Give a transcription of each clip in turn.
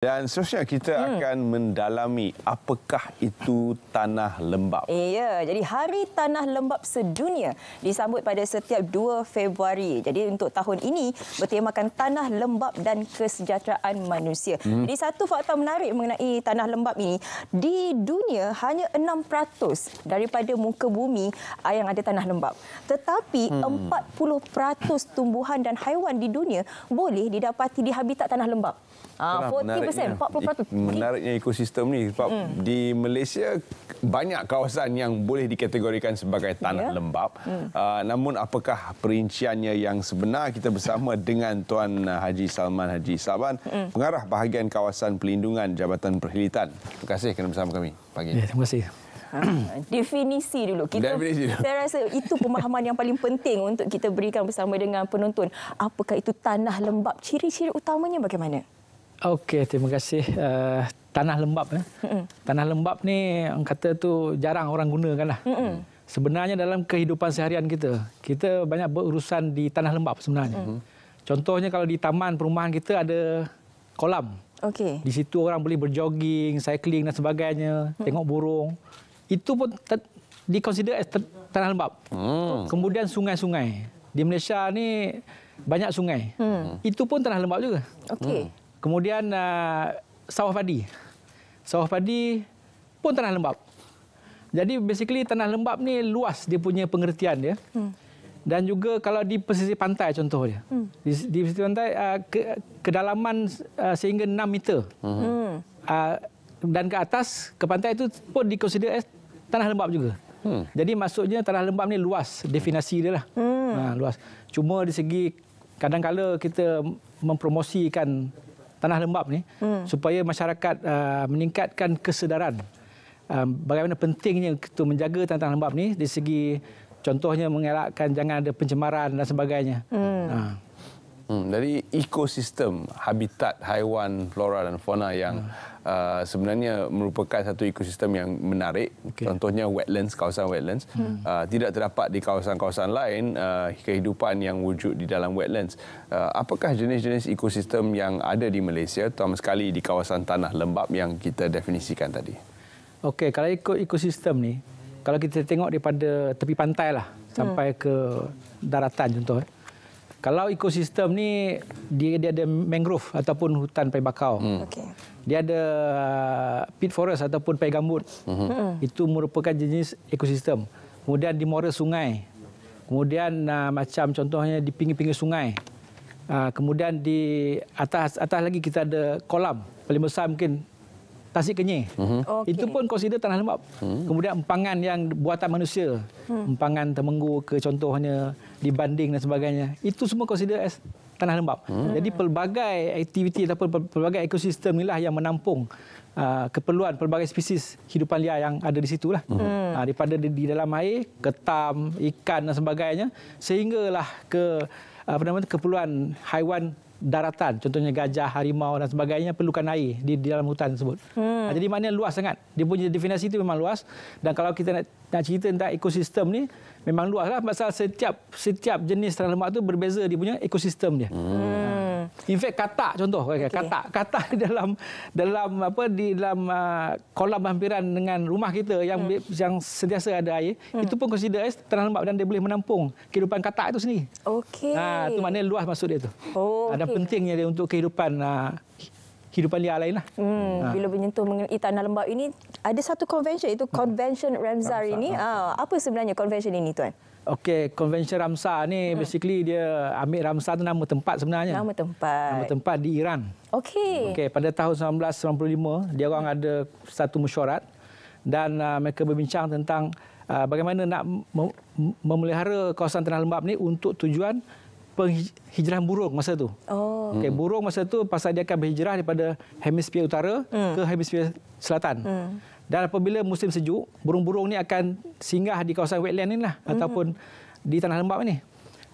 Dan seterusnya kita hmm. akan mendalami apakah itu tanah lembap. Iya, jadi Hari Tanah Lembap Sedunia disambut pada setiap 2 Februari. Jadi untuk tahun ini bertemakan tanah lembap dan kesejahteraan manusia. Hmm. Jadi satu fakta menarik mengenai tanah lembap ini, di dunia hanya 6% daripada muka bumi yang ada tanah lembap. Tetapi hmm. 40% tumbuhan dan haiwan di dunia boleh didapati di habitat tanah lembap. Ah, 40%. Ya. Menariknya ekosistem ni sebab hmm. di Malaysia banyak kawasan yang boleh dikategorikan sebagai tanah yeah. lembap. Hmm. Uh, namun apakah perinciannya yang sebenar kita bersama dengan Tuan Haji Salman Haji Saban, hmm. pengarah bahagian kawasan Pelindungan Jabatan Perhilitan. Terima kasih kerana bersama kami pagi. Ya, terima kasih. Ah, definisi dulu. Kita, Definisi dulu. Saya rasa itu pemahaman yang paling penting untuk kita berikan bersama dengan penonton. Apakah itu tanah lembap? Ciri-ciri utamanya bagaimana? Okey, terima kasih. Uh, tanah lembap. Eh. Tanah lembap eh. ni orang kata tu jarang orang gunakan. Lah. Mm-mm. Hmm. Sebenarnya dalam kehidupan seharian kita, kita banyak berurusan di tanah lembap sebenarnya. Mm-hmm. Contohnya kalau di taman perumahan kita ada kolam. Okey. Di situ orang boleh berjoging, cycling dan sebagainya, mm-hmm. tengok burung. Itu pun dikonsider as tanah lembap. Mm. Kemudian sungai-sungai. Di Malaysia ni banyak sungai. Mm. Itu pun tanah lembap juga. Okey. Mm. Kemudian uh, sawah padi. Sawah padi pun tanah lembap. Jadi basically tanah lembap ni luas dia punya pengertian dia. Ya. Hmm. Dan juga kalau di pesisir pantai contoh dia. Hmm. Di, di pesisir pantai uh, ke, kedalaman uh, sehingga 6 meter. Hmm. hmm. Uh, dan ke atas ke pantai itu pun dikonsider as tanah lembap juga. Hmm. Jadi maksudnya tanah lembap ni luas definasi dia lah. Hmm. Ha, luas. Cuma di segi kadang kadang kita mempromosikan tanah lembap ni hmm. supaya masyarakat uh, meningkatkan kesedaran uh, bagaimana pentingnya untuk menjaga tanah lembap ni di segi contohnya mengelakkan jangan ada pencemaran dan sebagainya. Hmm. Uh. Hmm, dari ekosistem habitat haiwan flora dan fauna yang hmm. Uh, sebenarnya merupakan satu ekosistem yang menarik. Okay. Contohnya wetlands, kawasan wetlands. Hmm. Uh, tidak terdapat di kawasan-kawasan lain uh, kehidupan yang wujud di dalam wetlands. Uh, apakah jenis-jenis ekosistem yang ada di Malaysia, terutama sekali di kawasan tanah lembap yang kita definisikan tadi? Okey, kalau ikut ekosistem ni, kalau kita tengok daripada tepi pantai lah, hmm. sampai ke daratan contohnya, eh, kalau ekosistem ni dia dia ada mangrove ataupun hutan paling bakau. Hmm. Okay. Dia ada uh, pit forest ataupun paling gambut. Hmm. hmm. Itu merupakan jenis ekosistem. Kemudian di muara sungai. Kemudian uh, macam contohnya di pinggir-pinggir sungai. Uh, kemudian di atas atas lagi kita ada kolam. Paling besar mungkin Tasik Kenyir. Uh-huh. Okay. Itu pun consider tanah lembap. Uh-huh. Mhm. Kemudian empangan yang buatan manusia. Uh-huh. Empangan temenggu ke contohnya dibanding dan sebagainya. Itu semua consider as tanah lembap. Uh-huh. Hmm. Jadi pelbagai aktiviti ataupun pelbagai ekosistem inilah yang menampung uh, keperluan pelbagai spesies hidupan liar yang ada di situlah. Uh-huh. Uh, daripada di, di dalam air, ketam, ikan dan sebagainya sehinggalah ke apa namanya keperluan haiwan daratan contohnya gajah harimau dan sebagainya perlukan air di, di dalam hutan tersebut hmm. jadi maknanya luas sangat dia punya definisi itu memang luas dan kalau kita nak, nak cerita tentang ekosistem ni memang luaslah pasal setiap setiap jenis tanaman itu berbeza dia punya ekosistem dia hmm. In fact katak contoh eh, okay. katak katak dalam dalam apa di dalam uh, kolam hampiran dengan rumah kita yang hmm. yang sentiasa ada air hmm. itu pun consider as terlambat dan dia boleh menampung kehidupan katak itu sendiri. Okey. Ha tu maknanya luas maksud dia tu. Oh. Ada ah, pentingnya dia untuk kehidupan uh, Hidupan liar lain lah. Hmm, ha. Bila menyentuh mengenai tanah lembap ini, ada satu konvensyen, itu Convention Ramsar ini. Ha. Apa sebenarnya konvensyen ini, Tuan? Okey, konvensyen Ramsar ni hmm. basically dia ambil Ramsar tu nama tempat sebenarnya. Nama tempat. Nama tempat di Iran. Okey. Okey, pada tahun 1995 dia orang hmm. ada satu mesyuarat dan uh, mereka berbincang tentang uh, bagaimana nak memelihara kawasan tanah lembap ni untuk tujuan penghijrahan burung masa tu. Oh. Okey, burung masa tu pasal dia akan berhijrah daripada hemisfer utara hmm. ke hemisfer selatan. Hmm. Dan apabila musim sejuk, burung-burung ni akan singgah di kawasan wetland ni lah. Hmm. Ataupun di tanah lembap ni.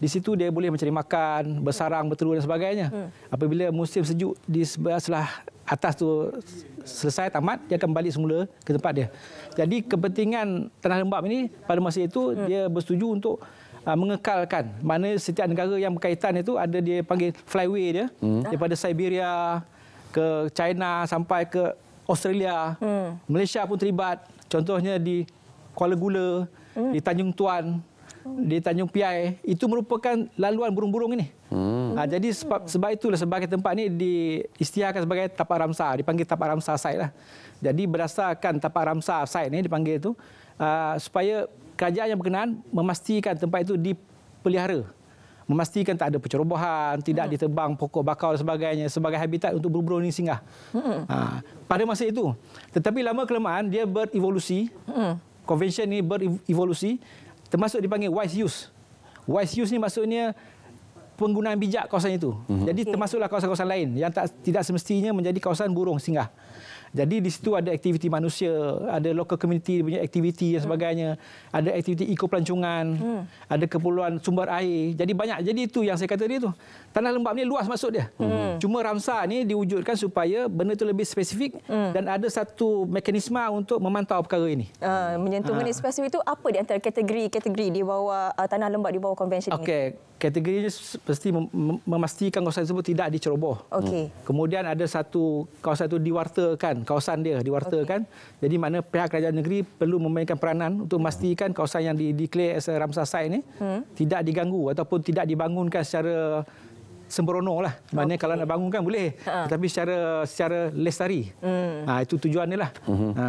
Di situ dia boleh mencari makan, bersarang, bertelur dan sebagainya. Hmm. Apabila musim sejuk di sebelah selah atas tu selesai tamat, dia akan balik semula ke tempat dia. Jadi kepentingan tanah lembap ini pada masa itu hmm. dia bersetuju untuk ah, mengekalkan. Mana setiap negara yang berkaitan itu ada dia panggil flyway dia hmm. daripada Siberia ke China sampai ke Australia, hmm. Malaysia pun terlibat. Contohnya di Kuala Gula, hmm. di Tanjung Tuan, hmm. di Tanjung Piai. Itu merupakan laluan burung-burung ini. Hmm. Ha, jadi sebab, sebab itulah sebagai tempat ini diistiharkan sebagai tapak ramsa. Dipanggil tapak ramsa site lah. Jadi berdasarkan tapak ramsa site ini dipanggil itu, uh, ha, supaya kerajaan yang berkenaan memastikan tempat itu dipelihara memastikan tak ada pencerobohan, tidak hmm. ditebang pokok bakau dan sebagainya sebagai habitat untuk burung-burung ini singgah. Hmm. Ha, pada masa itu. Tetapi lama kelamaan dia berevolusi. Hmm. konvensyen ini berevolusi termasuk dipanggil wise use. Wise use ni maksudnya penggunaan bijak kawasan itu. Hmm. Jadi okay. termasuklah kawasan-kawasan lain yang tak tidak semestinya menjadi kawasan burung singgah. Jadi di situ ada aktiviti manusia, ada local community punya aktiviti dan hmm. sebagainya, hmm. ada aktiviti ekopelancungan, hmm. ada keperluan sumber air. Jadi banyak. Jadi itu yang saya kata tadi tu. Tanah lembap ni luas maksud dia. Hmm. hmm. Cuma ramsa ni diwujudkan supaya benda tu lebih spesifik hmm. dan ada satu mekanisme untuk memantau perkara ini. Uh, menyentuh ha. mengenai spesifik itu apa di antara kategori-kategori di bawah uh, tanah lembap di bawah konvensyen okay. ini? Okey kategori ini pasti memastikan kawasan tersebut tidak diceroboh. Okey. Hmm. Kemudian ada satu kawasan itu diwartakan, kawasan dia diwartakan. Okay. Jadi mana pihak kerajaan negeri perlu memainkan peranan untuk memastikan kawasan yang di declare as Ramsar site ini hmm. tidak diganggu ataupun tidak dibangunkan secara sembrono lah. Maknanya okay. kalau nak bangunkan kan boleh. Ha. Tapi secara secara lestari. Hmm. Ha, itu tujuan dia lah. Hmm. Ha.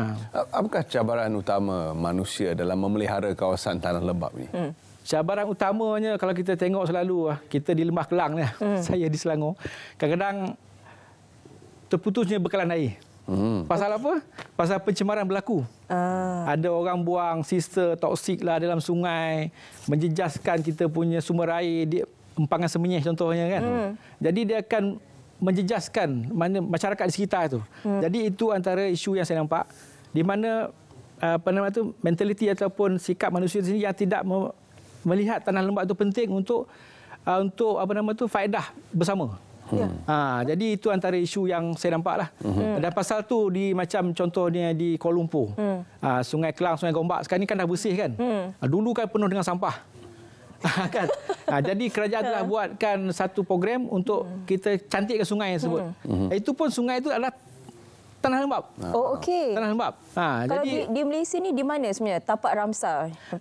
Apakah cabaran utama manusia dalam memelihara kawasan tanah lembap ni? Hmm cabaran utamanya kalau kita tengok selalu ah, kita di Lembah Kelang ni, ah, hmm. saya di Selangor. Kadang-kadang terputusnya bekalan air. Hmm. Pasal apa? Pasal pencemaran berlaku. Ah. Ada orang buang sisa toksik lah dalam sungai, menjejaskan kita punya sumber air di empangan semenyih contohnya kan. Hmm. Jadi dia akan menjejaskan mana masyarakat di sekitar itu. Hmm. Jadi itu antara isu yang saya nampak di mana apa nama tu mentaliti ataupun sikap manusia di sini yang tidak melihat tanah lembap itu penting untuk uh, untuk apa nama tu faedah bersama. Ya. Ha, jadi itu antara isu yang saya nampak lah. huh mhm. Dan pasal tu di macam contohnya di Kuala Lumpur. uh Ha, Sungai Kelang, Sungai Gombak sekarang ini kan dah bersih kan? Uh-huh. Dulu kan penuh dengan sampah. Ha, kan? Ha, jadi kerajaan telah ha. buatkan satu program untuk uh kita cantikkan sungai yang sebut. Uh-huh. Itu pun sungai itu adalah Tanah Lembap. Ah, oh, okey. Tanah Lembap. Ha, Kalau jadi, di, di Malaysia ni di mana sebenarnya? Tapak Ramsa.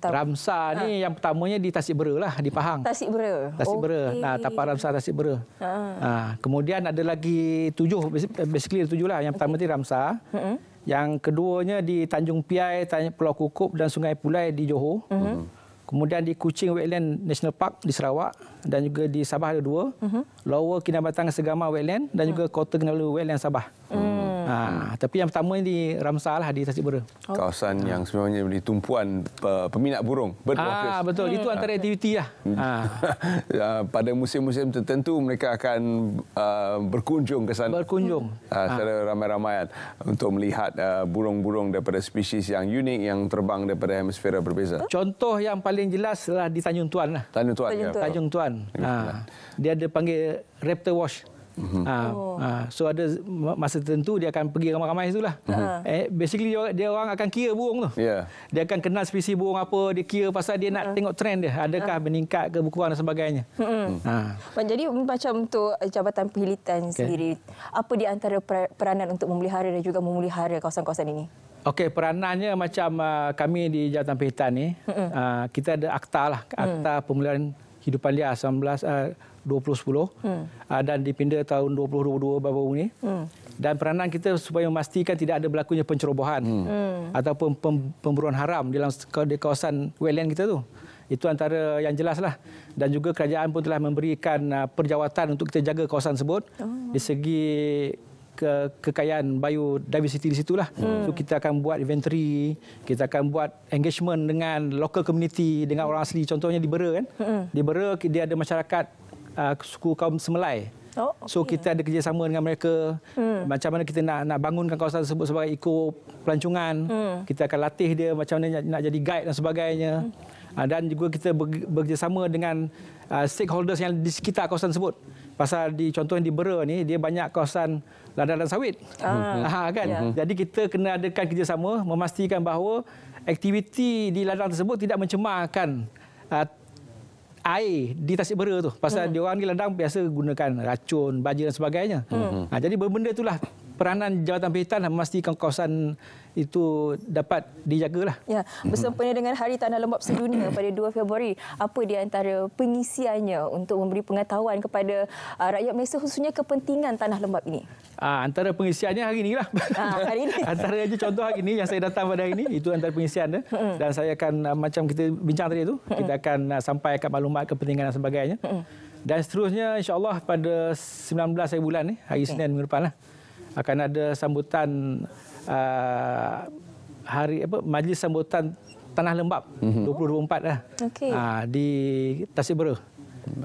Ramsa ha. ni yang pertamanya di Tasik Bera lah, di Pahang. Tasik Bera. Tasik Bera. Okay. Ha, Tapak Ramsa, Tasik Bera. Ha. Ha, kemudian ada lagi tujuh, basically ada tujuh lah. Yang pertama okay. tu Ramsa. Mm-hmm. Yang keduanya di Tanjung Piai, Pulau Kukup dan Sungai Pulai di Johor. Mm-hmm. mm-hmm. Kemudian di Kuching Wetland National Park di Sarawak dan juga di Sabah ada dua. Mm-hmm. Lower Kinabatang Segama Wetland dan mm-hmm. juga Kota Kinabalu Wetland Sabah. Mm-hmm. Ha, tapi yang pertama ini Ramsar lah di Tasik Bora. Oh. Kawasan oh. yang sebenarnya di tumpuan peminat burung. Ah ha, betul. Hmm. Itu antara hmm. aktiviti lah. Ha. Pada musim-musim tertentu mereka akan uh, berkunjung ke sana. Berkunjung. Uh, secara ramai ramai kan, untuk melihat burung-burung uh, daripada spesies yang unik yang terbang daripada hemisfera berbeza. Contoh yang paling jelas adalah di Tanjung Tuan. Lah. Tanjung Tuan. ya, Tuan. Tanjung Tuan. Ha. Dia ada panggil Raptor Wash. Uh -huh. uh, uh, so ada masa tertentu dia akan pergi ramai-ramai itulah. Uh mm-hmm. ah. -huh. eh, basically dia, dia orang akan kira burung tu. Yeah. Dia akan kenal spesies burung apa, dia kira pasal dia nak uh ah. -huh. tengok trend dia. Adakah uh ah. -huh. meningkat ke berkurang dan sebagainya. Uh -huh. uh. Jadi macam tu eh, Jabatan Perhilitan okay. sendiri, apa di antara peranan untuk memelihara dan juga memelihara kawasan-kawasan ini? Okey, peranannya macam uh, kami di Jabatan Perhilitan ni, uh -huh. uh, kita ada akta lah. Mm. Akta uh -huh. Pemulihan Hidupan Liar 19... Uh, 2010 hmm. uh, dan dipindah tahun 2022 baru-baru ini. Hmm. Dan peranan kita supaya memastikan tidak ada berlakunya pencerobohan hmm. Hmm. ataupun pem- pemburuan haram di dalam di kawasan wetland kita tu. Itu antara yang jelas lah Dan juga kerajaan pun telah memberikan ah, perjawatan untuk kita jaga kawasan tersebut oh. di segi ke, kekayaan biodiversity di situlah. Hmm. So kita akan buat inventory, kita akan buat engagement dengan local community, dengan orang asli contohnya di Bera kan. Hmm. Di Bera dia ada masyarakat uh, suku kaum Semelai. Oh, okay. So kita ada kerjasama dengan mereka. Hmm. Macam mana kita nak nak bangunkan kawasan tersebut sebagai eko pelancongan. Hmm. Kita akan latih dia macam mana nak, nak jadi guide dan sebagainya. Hmm. Ah, dan juga kita ber, bekerjasama dengan uh, stakeholders yang di sekitar kawasan tersebut. Pasal di contoh di Bera ni dia banyak kawasan ladang dan sawit. Ah. ah ha, kan? Yeah. Jadi kita kena adakan kerjasama memastikan bahawa aktiviti di ladang tersebut tidak mencemarkan uh, air di Tasik Bera tu pasal hmm. dia orang ni ladang biasa gunakan racun baja dan sebagainya. Hmm. Ha, jadi benda itulah peranan Jabatan Perhitan adalah memastikan kawasan itu dapat dijagalah. Ya, bersama bersempena dengan Hari Tanah Lembap Sedunia pada 2 Februari, apa di antara pengisiannya untuk memberi pengetahuan kepada uh, rakyat Malaysia khususnya kepentingan tanah lembap ini? Ah, antara pengisiannya hari inilah. Ah, hari ini. antara aja contoh hari ini yang saya datang pada hari ini itu antara pengisian dia. dan saya akan ah, macam kita bincang tadi itu, kita akan ah, sampaikan maklumat kepentingan dan sebagainya. dan seterusnya insya-Allah pada 19 hari bulan ni, hari okay. Senin minggu depanlah akan ada sambutan uh, hari apa majlis sambutan tanah lembap mm-hmm. 2024 lah okay. uh, ah, di Tasik Beru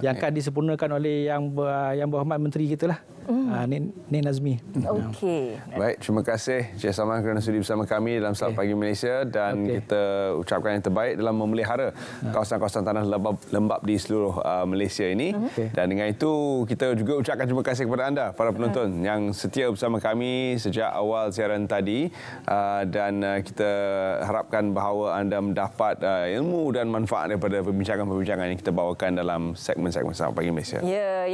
yang akan disempurnakan oleh yang yang berhormat menteri kita lah. Mm. Ah, Ni Nazmi. Okey. Baik, terima kasih Cik Salman kerana sudi bersama kami dalam Selamat Pagi Malaysia dan okay. kita ucapkan yang terbaik dalam memelihara ah. kawasan-kawasan tanah lembab, lembab di seluruh uh, Malaysia ini. Hmm. Okay. Dan dengan itu kita juga ucapkan terima kasih kepada anda para penonton uh. yang setia bersama kami sejak awal siaran tadi uh, dan uh, kita harapkan bahawa anda mendapat uh, ilmu dan manfaat daripada perbincangan-perbincangan yang kita bawakan dalam segmen-segmen Sabah Pagi Malaysia. Yeah, ya.